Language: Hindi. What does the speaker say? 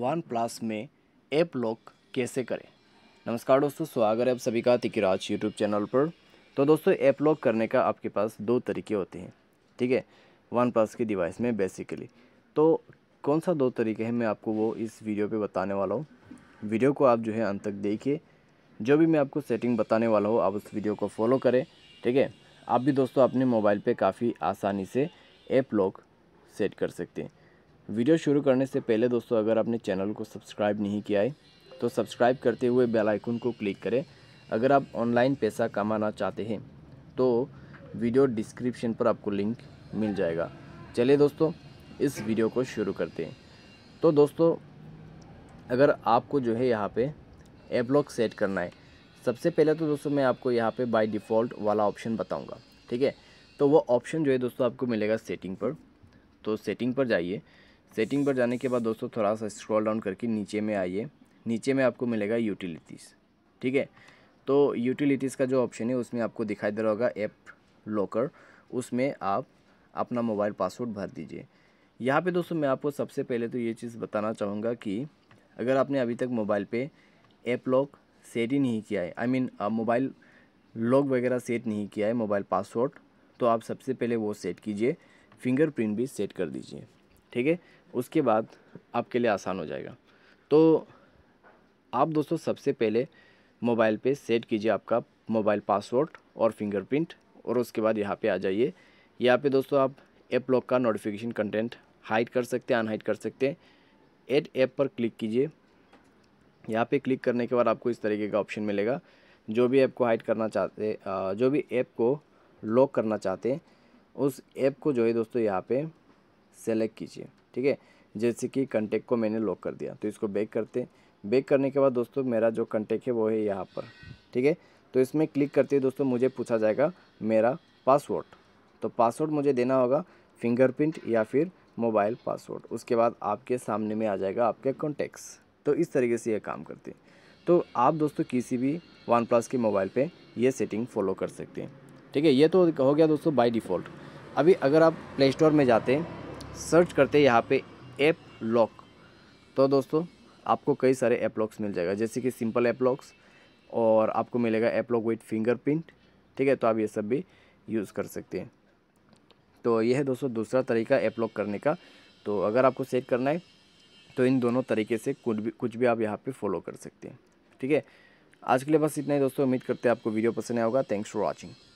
वन प्लस में ऐप लॉक कैसे करें नमस्कार दोस्तों स्वागत है आप सभी का तिकिराज यूट्यूब चैनल पर तो दोस्तों ऐप लॉक करने का आपके पास दो तरीके होते हैं ठीक है वन प्लस की डिवाइस में बेसिकली तो कौन सा दो तरीके हैं मैं आपको वो इस वीडियो पे बताने वाला हूँ वीडियो को आप जो है अंत तक देखिए जो भी मैं आपको सेटिंग बताने वाला हूँ आप उस वीडियो को फॉलो करें ठीक है आप भी दोस्तों अपने मोबाइल पर काफ़ी आसानी से ऐप लॉक सेट कर सकते हैं वीडियो शुरू करने से पहले दोस्तों अगर आपने चैनल को सब्सक्राइब नहीं किया है तो सब्सक्राइब करते हुए बेल आइकन को क्लिक करें अगर आप ऑनलाइन पैसा कमाना चाहते हैं तो वीडियो डिस्क्रिप्शन पर आपको लिंक मिल जाएगा चलिए दोस्तों इस वीडियो को शुरू करते हैं तो दोस्तों अगर आपको जो है यहाँ पर एप लॉक सेट करना है सबसे पहले तो दोस्तों मैं आपको यहाँ पर बाई डिफ़ॉल्ट वाला ऑप्शन बताऊँगा ठीक है तो वो ऑप्शन जो है दोस्तों आपको मिलेगा सेटिंग पर तो सेटिंग पर जाइए सेटिंग पर जाने के बाद दोस्तों थोड़ा सा स्क्रॉल डाउन करके नीचे में आइए नीचे में आपको मिलेगा यूटिलिटीज़ ठीक है तो यूटिलिटीज़ का जो ऑप्शन है उसमें आपको दिखाई दे रहा होगा ऐप लॉकर उसमें आप अपना मोबाइल पासवर्ड भर दीजिए यहाँ पे दोस्तों मैं आपको सबसे पहले तो ये चीज़ बताना चाहूँगा कि अगर आपने अभी तक मोबाइल पे ऐप लॉक सेट ही नहीं किया है I I mean mean, mobile lock वगैरह सेट नहीं किया है मोबाइल पासवर्ड तो आप सबसे पहले वो सेट कीजिए फिंगरप्रिंट भी सेट कर दीजिए ठीक है उसके बाद आपके लिए आसान हो जाएगा तो आप दोस्तों सबसे पहले मोबाइल पे सेट कीजिए आपका मोबाइल पासवर्ड और फिंगरप्रिंट और उसके बाद यहाँ पे आ जाइए यहाँ पे दोस्तों आप ऐप लॉक का नोटिफिकेशन कंटेंट हाइड कर सकते हैं अनहाइड कर सकते हैं एड ऐप पर क्लिक कीजिए यहाँ पे क्लिक करने के बाद आपको इस तरीके का ऑप्शन मिलेगा जो भी ऐप को हाइड करना चाहते जो भी ऐप को लॉक करना चाहते हैं उस ऐप को जो है दोस्तों यहाँ पर सेलेक्ट कीजिए ठीक है जैसे कि कंटेक्ट को मैंने लॉक कर दिया तो इसको बैक करते बेक करने के बाद दोस्तों मेरा जो कंटेक्ट है वो है यहाँ पर ठीक है तो इसमें क्लिक करते हैं दोस्तों मुझे पूछा जाएगा मेरा पासवर्ड तो पासवर्ड मुझे देना होगा फिंगरप्रिंट या फिर मोबाइल पासवर्ड उसके बाद आपके सामने में आ जाएगा आपके कॉन्टैक्ट्स तो इस तरीके से ये काम करते हैं तो आप दोस्तों किसी भी वन प्लस के मोबाइल पे ये सेटिंग फॉलो कर सकते हैं ठीक है ये तो हो गया दोस्तों बाय डिफ़ॉल्ट अभी अगर आप प्ले स्टोर में जाते हैं सर्च करते हैं यहाँ पे ऐप लॉक तो दोस्तों आपको कई सारे ऐप लॉक्स मिल जाएगा जैसे कि सिंपल ऐप लॉक्स और आपको मिलेगा ऐप लॉक विथ फिंगरप्रिंट ठीक है तो आप ये सब भी यूज़ कर सकते हैं तो यह है दोस्तों दूसरा तरीका ऐप लॉक करने का तो अगर आपको सेट करना है तो इन दोनों तरीके से कुछ भी कुछ भी आप यहाँ पे फॉलो कर सकते हैं ठीक है आज के लिए बस इतना ही दोस्तों उम्मीद करते हैं आपको वीडियो पसंद आएगा थैंक्स फॉर वॉचिंग